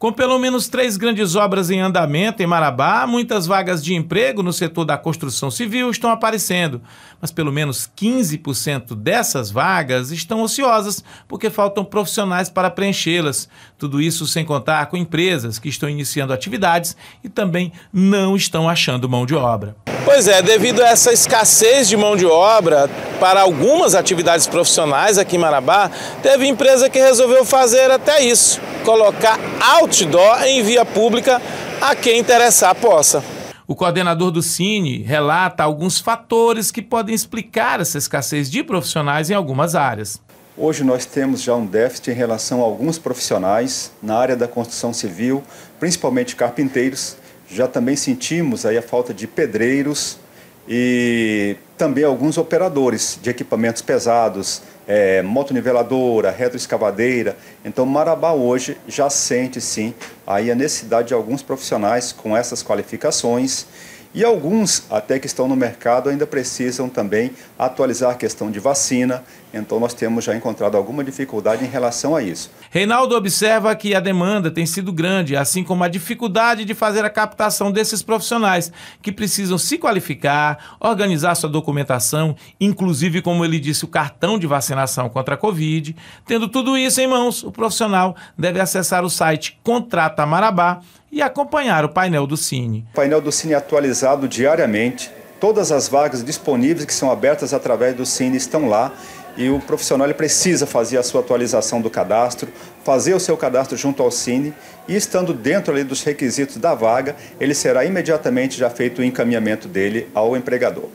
Com pelo menos três grandes obras em andamento em Marabá, muitas vagas de emprego no setor da construção civil estão aparecendo, mas pelo menos 15% dessas vagas estão ociosas porque faltam profissionais para preenchê-las. Tudo isso sem contar com empresas que estão iniciando atividades e também não estão achando mão de obra. Pois é, devido a essa escassez de mão de obra para algumas atividades profissionais aqui em Marabá, teve empresa que resolveu fazer até isso colocar outdoor em via pública a quem interessar possa. O coordenador do Cine relata alguns fatores que podem explicar essa escassez de profissionais em algumas áreas. Hoje nós temos já um déficit em relação a alguns profissionais na área da construção civil, principalmente carpinteiros. Já também sentimos aí a falta de pedreiros e também alguns operadores de equipamentos pesados, é, motoniveladora, retroescavadeira. Então, Marabá hoje já sente, sim, aí a necessidade de alguns profissionais com essas qualificações. E alguns, até que estão no mercado, ainda precisam também atualizar a questão de vacina. Então, nós temos já encontrado alguma dificuldade em relação a isso. Reinaldo observa que a demanda tem sido grande, assim como a dificuldade de fazer a captação desses profissionais, que precisam se qualificar, organizar sua documentação documentação, inclusive, como ele disse, o cartão de vacinação contra a Covid. Tendo tudo isso em mãos, o profissional deve acessar o site Contrata Marabá e acompanhar o painel do Cine. O painel do Cine é atualizado diariamente. Todas as vagas disponíveis que são abertas através do Cine estão lá e o profissional ele precisa fazer a sua atualização do cadastro, fazer o seu cadastro junto ao Cine e estando dentro ali dos requisitos da vaga, ele será imediatamente já feito o encaminhamento dele ao empregador.